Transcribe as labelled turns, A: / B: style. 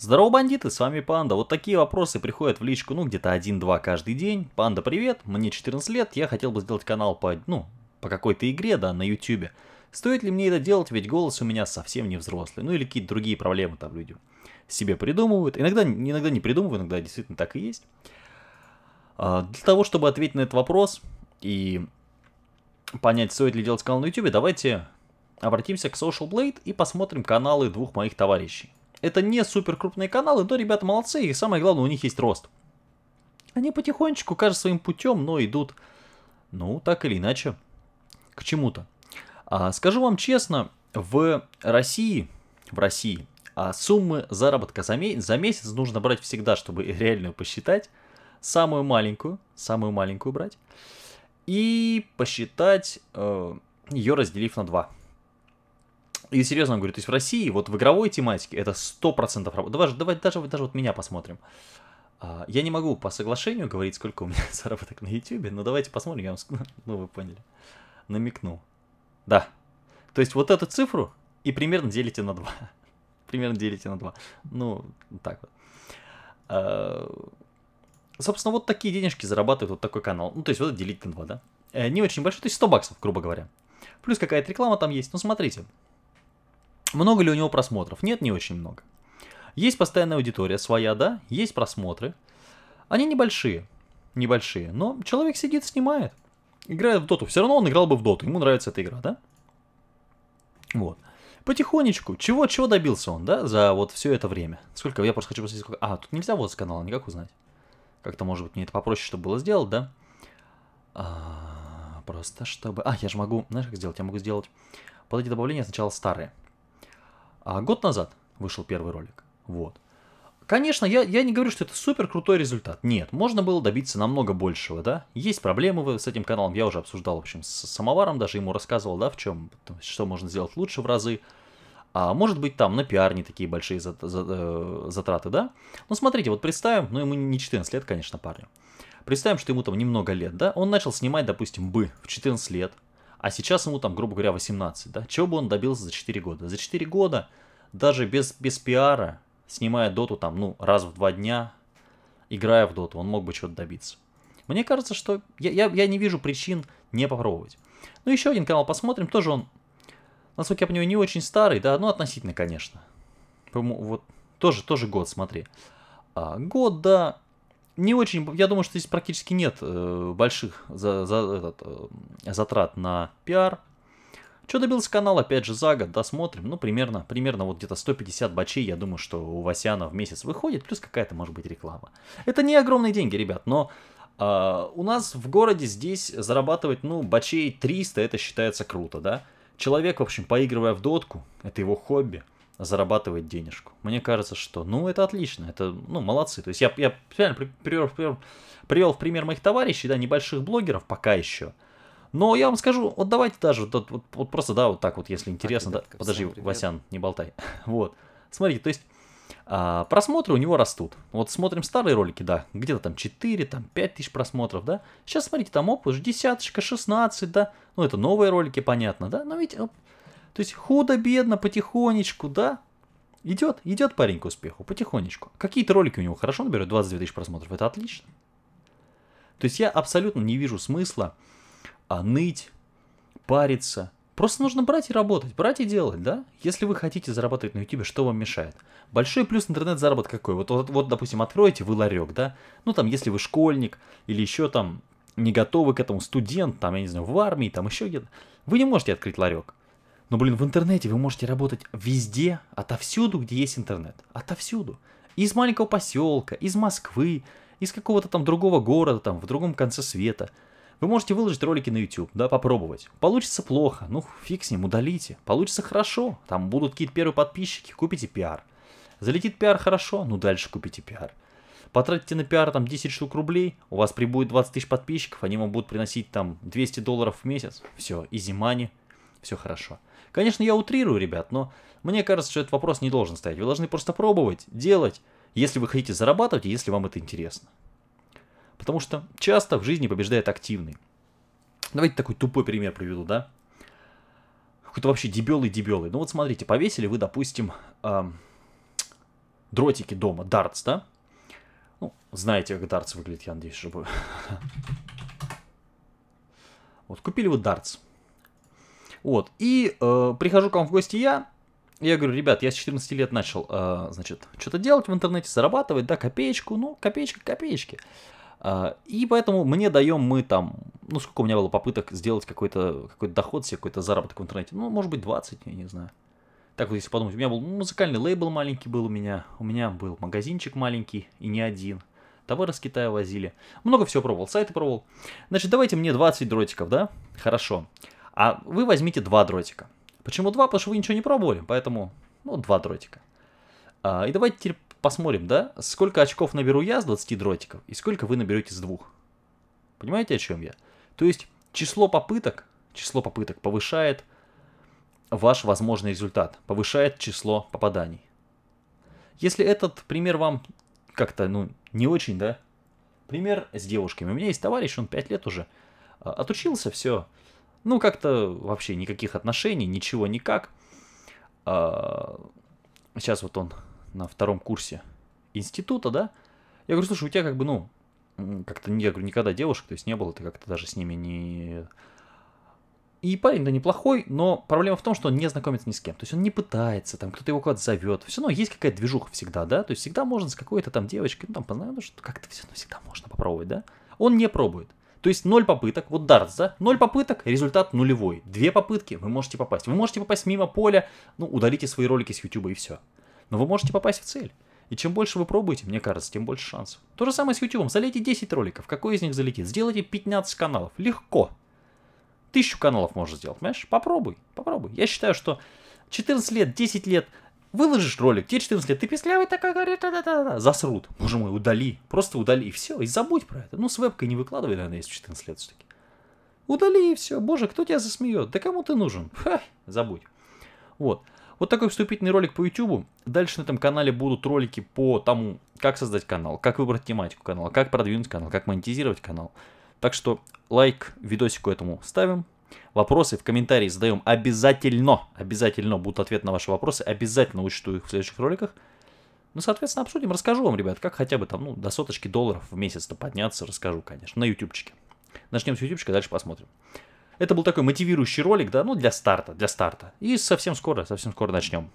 A: Здорово, бандиты, с вами Панда. Вот такие вопросы приходят в личку, ну, где-то 1-2 каждый день. Панда, привет, мне 14 лет, я хотел бы сделать канал по, ну, по какой-то игре, да, на ютюбе. Стоит ли мне это делать, ведь голос у меня совсем не взрослый, ну или какие-то другие проблемы там люди себе придумывают. Иногда, иногда не придумывают, иногда действительно так и есть. А, для того, чтобы ответить на этот вопрос и понять, стоит ли делать канал на ютюбе, давайте обратимся к Social Blade и посмотрим каналы двух моих товарищей. Это не супер крупные каналы, но ребята молодцы, и самое главное, у них есть рост. Они потихонечку, кажется, своим путем, но идут, ну, так или иначе, к чему-то. А, скажу вам честно, в России, в России, а суммы заработка за, ме- за месяц нужно брать всегда, чтобы реальную посчитать. Самую маленькую, самую маленькую брать. И посчитать э, ее разделив на два. И серьезно говорю, то есть в России вот в игровой тематике это 100% работа. Давай, давай даже, даже вот меня посмотрим. А, я не могу по соглашению говорить, сколько у меня заработок на YouTube, но давайте посмотрим, я вам, ну вы поняли, намекнул. Да, то есть вот эту цифру и примерно делите на 2. примерно делите на 2. Ну, так вот. А, собственно, вот такие денежки зарабатывает вот такой канал. Ну, то есть вот делить на 2, да? Э, не очень большой, то есть 100 баксов, грубо говоря. Плюс какая-то реклама там есть. Ну, смотрите, много ли у него просмотров? Нет, не очень много. Есть постоянная аудитория своя, да, есть просмотры. Они небольшие, небольшие, но человек сидит, снимает. Играет в доту. Все равно он играл бы в доту, ему нравится эта игра, да? Вот. Потихонечку. Чего, чего добился он, да, за вот все это время? Сколько, я просто хочу посмотреть, сколько... А, тут нельзя вот с канала никак узнать. Как-то, может быть, мне это попроще, чтобы было сделать, да? А, просто чтобы... А, я же могу... Знаешь, как сделать? Я могу сделать... Вот эти добавления сначала старые. А год назад вышел первый ролик. Вот. Конечно, я, я не говорю, что это супер крутой результат. Нет, можно было добиться намного большего, да. Есть проблемы с этим каналом, я уже обсуждал, в общем, с самоваром, даже ему рассказывал, да, в чем, что можно сделать лучше в разы. А может быть, там на пиар не такие большие зат зат э, затраты, да? Ну, смотрите, вот представим, ну, ему не 14 лет, конечно, парню. Представим, что ему там немного лет, да? Он начал снимать, допустим, бы в 14 лет, а сейчас ему там, грубо говоря, 18, да, чего бы он добился за 4 года? За 4 года даже без, без пиара, снимая доту там, ну, раз в два дня, играя в доту, он мог бы чего-то добиться. Мне кажется, что я, я, я не вижу причин не попробовать. Ну, еще один канал посмотрим, тоже он, насколько я понимаю, не очень старый, да, ну, относительно, конечно. По-моему, вот тоже, тоже год, смотри. А, год, да, не очень, я думаю, что здесь практически нет э, больших за, за, этот, э, затрат на пиар. Что добился канал, опять же, за год, досмотрим, да, ну, примерно, примерно вот где-то 150 бачей, я думаю, что у Васяна в месяц выходит, плюс какая-то, может быть, реклама. Это не огромные деньги, ребят, но э, у нас в городе здесь зарабатывать, ну, бачей 300, это считается круто, да? Человек, в общем, поигрывая в дотку, это его хобби – зарабатывать денежку. Мне кажется, что, ну, это отлично, это, ну, молодцы. То есть я, я реально привел, привел, привел в пример моих товарищей, да, небольших блогеров пока еще. Но я вам скажу, вот давайте даже, вот, вот, вот просто, да, вот так вот, если интересно, так, да, да подожди, привет. Васян, не болтай. Вот, смотрите, то есть а, просмотры у него растут. Вот смотрим старые ролики, да, где-то там 4, там 5 тысяч просмотров, да. Сейчас смотрите, там оп, уже десяточка, 16, да. Ну, это новые ролики, понятно, да. Но ведь то есть худо-бедно, потихонечку, да, идет, идет парень к успеху, потихонечку. Какие-то ролики у него хорошо набирают, 22 тысячи просмотров, это отлично. То есть я абсолютно не вижу смысла а, ныть, париться. Просто нужно брать и работать, брать и делать, да? Если вы хотите зарабатывать на YouTube, что вам мешает? Большой плюс интернет-заработка какой? Вот, вот, вот, допустим, откроете вы ларек, да? Ну, там, если вы школьник или еще там не готовы к этому студент, там, я не знаю, в армии, там еще где-то. Вы не можете открыть ларек. Но, блин, в интернете вы можете работать везде, отовсюду, где есть интернет. Отовсюду. Из маленького поселка, из Москвы, из какого-то там другого города, там, в другом конце света. Вы можете выложить ролики на YouTube, да, попробовать. Получится плохо, ну фиг с ним, удалите. Получится хорошо, там будут какие-то первые подписчики, купите пиар. Залетит пиар хорошо, ну дальше купите пиар. Потратите на пиар там 10 штук рублей, у вас прибудет 20 тысяч подписчиков, они вам будут приносить там 200 долларов в месяц. Все, изи мани, все хорошо. Конечно, я утрирую, ребят, но мне кажется, что этот вопрос не должен стоять. Вы должны просто пробовать, делать, если вы хотите зарабатывать, если вам это интересно. Потому что часто в жизни побеждает активный. Давайте такой тупой пример приведу, да? Какой-то вообще дебелый-дебелый. Ну вот смотрите, повесили вы, допустим, эм, дротики дома, дартс, да? Ну, знаете, как дартс выглядит, я надеюсь, чтобы... Вот, купили вы дартс. Вот. И э, прихожу к вам в гости я, я говорю, ребят, я с 14 лет начал, э, значит, что-то делать в интернете, зарабатывать, да, копеечку, ну, копеечка, копеечки. Э, и поэтому мне даем мы там, ну, сколько у меня было попыток сделать какой-то какой доход себе, какой-то заработок в интернете, ну, может быть, 20, я не знаю. Так вот, если подумать, у меня был музыкальный лейбл маленький был у меня, у меня был магазинчик маленький и не один. Товары с Китая возили. Много всего пробовал, сайты пробовал. Значит, давайте мне 20 дротиков, да? Хорошо. Хорошо. А вы возьмите два дротика. Почему два? Потому что вы ничего не пробовали, поэтому, ну, два дротика. А, и давайте теперь посмотрим, да, сколько очков наберу я с 20 дротиков и сколько вы наберете с двух. Понимаете, о чем я? То есть число попыток, число попыток повышает ваш возможный результат, повышает число попаданий. Если этот пример вам как-то, ну, не очень, да, пример с девушками. У меня есть товарищ, он 5 лет уже, а, отучился, все, ну, как-то вообще никаких отношений, ничего никак. А, сейчас вот он на втором курсе института, да? Я говорю, слушай, у тебя как бы, ну, как-то, я говорю, никогда девушек, то есть не было, ты как-то даже с ними не... И парень да неплохой, но проблема в том, что он не знакомится ни с кем. То есть он не пытается, там кто-то его куда-то зовет. Все равно есть какая-то движуха всегда, да? То есть всегда можно с какой-то там девочкой, ну там познакомиться, что как-то все равно всегда можно попробовать, да? Он не пробует. То есть 0 попыток, вот дартс, да, 0 попыток, результат нулевой. Две попытки, вы можете попасть. Вы можете попасть мимо поля, ну, удалите свои ролики с YouTube и все. Но вы можете попасть в цель. И чем больше вы пробуете, мне кажется, тем больше шансов. То же самое с YouTube. Залейте 10 роликов, какой из них залетит? Сделайте 15 каналов. Легко. Тысячу каналов можно сделать, понимаешь? Попробуй, попробуй. Я считаю, что 14 лет, 10 лет – Выложишь ролик, тебе 14 лет, ты писклявый такой, говорит, да-да-да, засрут. Боже мой, удали, просто удали, и все, и забудь про это. Ну, с вебкой не выкладывай, наверное, если 14 лет все-таки. Удали, и все, боже, кто тебя засмеет, да кому ты нужен, Ха, забудь. Вот. Вот такой вступительный ролик по YouTube. Дальше на этом канале будут ролики по тому, как создать канал, как выбрать тематику канала, как продвинуть канал, как монетизировать канал. Так что лайк видосику этому ставим, Вопросы в комментарии задаем обязательно. Обязательно будут ответ на ваши вопросы. Обязательно учту их в следующих роликах. Ну, соответственно, обсудим. Расскажу вам, ребят, как хотя бы там, ну, до соточки долларов в месяц-то подняться. Расскажу, конечно, на ютубчике. Начнем с ютубчика, дальше посмотрим. Это был такой мотивирующий ролик, да, ну, для старта, для старта. И совсем скоро, совсем скоро начнем.